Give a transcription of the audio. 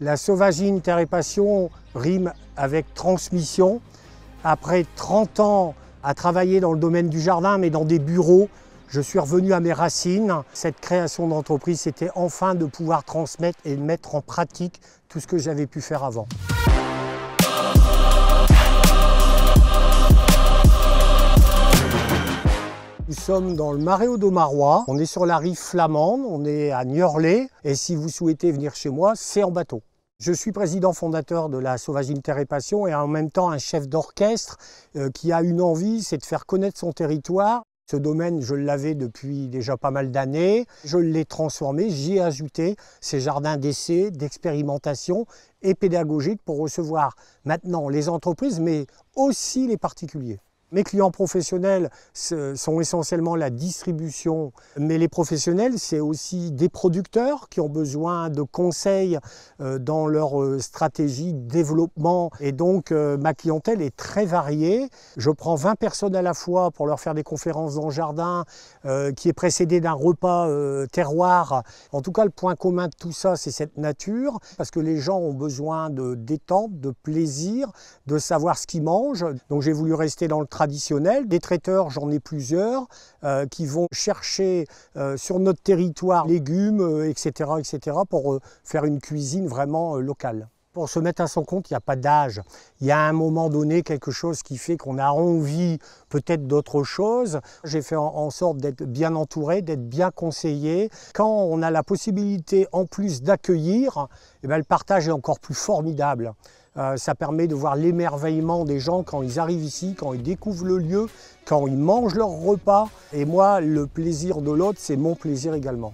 La sauvagine passion rime avec transmission. Après 30 ans à travailler dans le domaine du jardin, mais dans des bureaux, je suis revenu à mes racines. Cette création d'entreprise, c'était enfin de pouvoir transmettre et mettre en pratique tout ce que j'avais pu faire avant. Nous sommes dans le Marais on est sur la rive flamande, on est à Niorlay et si vous souhaitez venir chez moi, c'est en bateau. Je suis président fondateur de la Sauvage Terre et Passion et en même temps un chef d'orchestre euh, qui a une envie, c'est de faire connaître son territoire. Ce domaine, je l'avais depuis déjà pas mal d'années. Je l'ai transformé, j'y ai ajouté ces jardins d'essai, d'expérimentation et pédagogique pour recevoir maintenant les entreprises, mais aussi les particuliers. Mes clients professionnels sont essentiellement la distribution, mais les professionnels, c'est aussi des producteurs qui ont besoin de conseils euh, dans leur euh, stratégie de développement. Et donc, euh, ma clientèle est très variée. Je prends 20 personnes à la fois pour leur faire des conférences dans le jardin, qui est précédée d'un repas terroir. En tout cas, le point commun de tout ça, c'est cette nature, parce que les gens ont besoin de détente, de plaisir, de savoir ce qu'ils mangent. Donc, j'ai voulu rester dans le travail des traiteurs, j'en ai plusieurs, euh, qui vont chercher euh, sur notre territoire légumes, euh, etc., pour faire une cuisine vraiment locale. Pour se mettre à son compte, il n'y a pas d'âge. Il y a un moment donné quelque chose qui fait qu'on a envie peut-être d'autre chose. J'ai fait en sorte d'être bien entouré, d'être bien conseillé. Quand on a la possibilité en plus d'accueillir, eh ben, le partage est encore plus formidable. Euh, ça permet de voir l'émerveillement des gens quand ils arrivent ici, quand ils découvrent le lieu, quand ils mangent leur repas. Et moi, le plaisir de l'autre, c'est mon plaisir également.